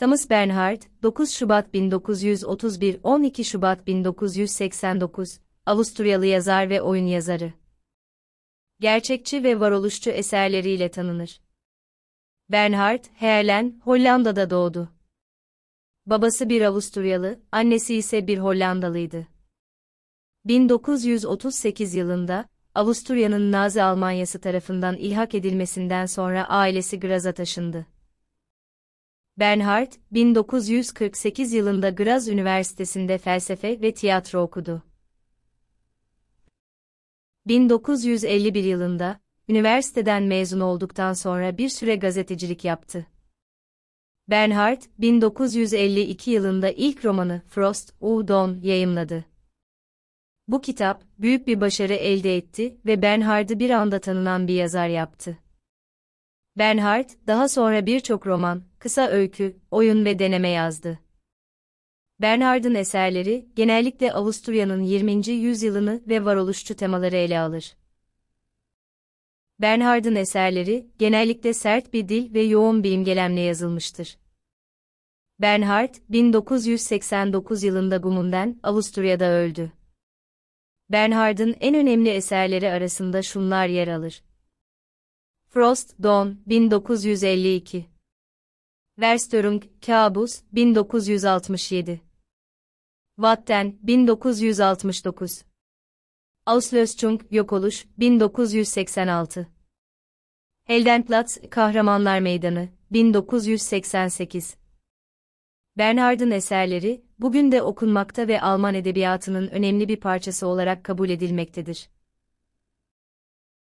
Thomas Bernhard, 9 Şubat 1931 12 Şubat 1989, Avusturyalı yazar ve oyun yazarı. Gerçekçi ve varoluşçu eserleriyle tanınır. Bernhard Heerlen, Hollanda'da doğdu. Babası bir Avusturyalı, annesi ise bir Hollandalıydı. 1938 yılında, Avusturya'nın Nazi Almanyası tarafından ilhak edilmesinden sonra ailesi Graz'a taşındı. Bernhard, 1948 yılında Graz Üniversitesi'nde felsefe ve tiyatro okudu. 1951 yılında, üniversiteden mezun olduktan sonra bir süre gazetecilik yaptı. Bernhard, 1952 yılında ilk romanı Frost, U Don yayımladı. Bu kitap, büyük bir başarı elde etti ve Bernhard'ı bir anda tanınan bir yazar yaptı. Bernhard, daha sonra birçok roman, kısa öykü, oyun ve deneme yazdı. Bernhard'ın eserleri, genellikle Avusturya'nın 20. yüzyılını ve varoluşçu temaları ele alır. Bernhard'ın eserleri, genellikle sert bir dil ve yoğun bir imgelemle yazılmıştır. Bernhard, 1989 yılında Gumun'den, Avusturya'da öldü. Bernhard'ın en önemli eserleri arasında şunlar yer alır. Frost, Don, 1952. Verstörung, Kabus, 1967. Watten, 1969. Auslösçung, Yok Oluş, 1986. Heldenplatz, Kahramanlar Meydanı, 1988. Bernhard'ın eserleri, bugün de okunmakta ve Alman edebiyatının önemli bir parçası olarak kabul edilmektedir.